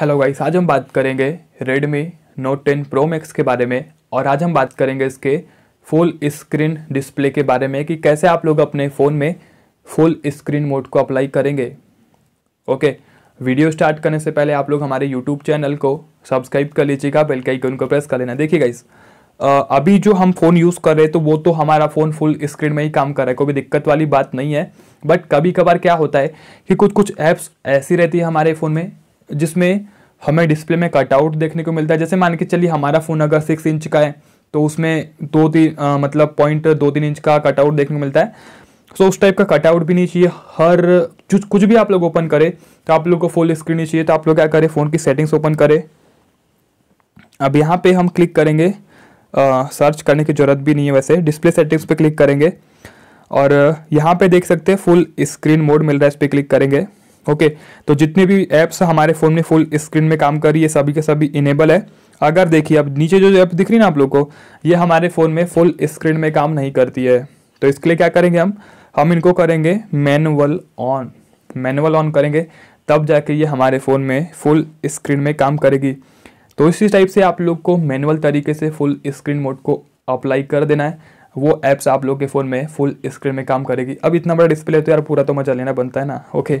hello guys आज हम बात करेंगे Redmi Note 10 Pro Max के बारे में और आज हम बात करेंगे इसके फुल स्क्रीन डिस्प्ले के बारे में कि कैसे आप लोग अपने फ़ोन में फुल स्क्रीन मोड को अप्लाई करेंगे ओके वीडियो स्टार्ट करने से पहले आप लोग हमारे यूट्यूब चैनल को सब्सक्राइब कर लीजिएगा बेल के आइकन को प्रेस कर लेना देखिए गाइस अभी जो हम फ़ोन यूज़ कर रहे हैं तो वो तो हमारा फ़ोन फुल स्क्रीन में ही काम कर रहा है कोई दिक्कत वाली बात नहीं है बट कभी कभार क्या होता है कि कुछ कुछ ऐप्स ऐसी रहती है हमारे फ़ोन में जिसमें हमें डिस्प्ले में कटआउट देखने को मिलता है जैसे मान के चलिए हमारा फ़ोन अगर सिक्स इंच का है तो उसमें दो तीन मतलब पॉइंट दो तीन इंच का कटआउट देखने को मिलता है सो उस टाइप का कटआउट भी नहीं चाहिए हर कुछ कुछ भी आप लोग ओपन करें तो आप लोग को फुल स्क्रीन नहीं चाहिए तो आप लोग क्या करें फ़ोन की सेटिंग्स ओपन करें अब यहाँ पे हम क्लिक करेंगे आ, सर्च करने की ज़रूरत भी नहीं है वैसे डिस्प्ले सेटिंग्स पे क्लिक करेंगे और यहाँ पे देख सकते हैं फुल स्क्रीन मोड मिल रहा है इस पर क्लिक करेंगे ओके तो जितने भी ऐप्स हमारे फ़ोन में फुल स्क्रीन में काम कर रही है सभी के सभी इनेबल है अगर देखिए अब नीचे जो ऐप दिख रही ना आप लोग को ये हमारे फ़ोन में फुल स्क्रीन में काम नहीं करती है तो इसके लिए क्या करेंगे हम हम इनको करेंगे मैनुअल ऑन मैनुअल ऑन करेंगे तब जाके ये हमारे फ़ोन में फुल स्क्रीन में काम करेगी तो इसी टाइप से आप लोग को मैनुअल तरीके से फुल स्क्रीन मोड को अप्लाई कर देना है वो ऐप्स आप लोग के फ़ोन में फुल स्क्रीन में काम करेगी अब इतना बड़ा डिस्प्ले है तो यार पूरा तो मजा लेना बनता है ना ओके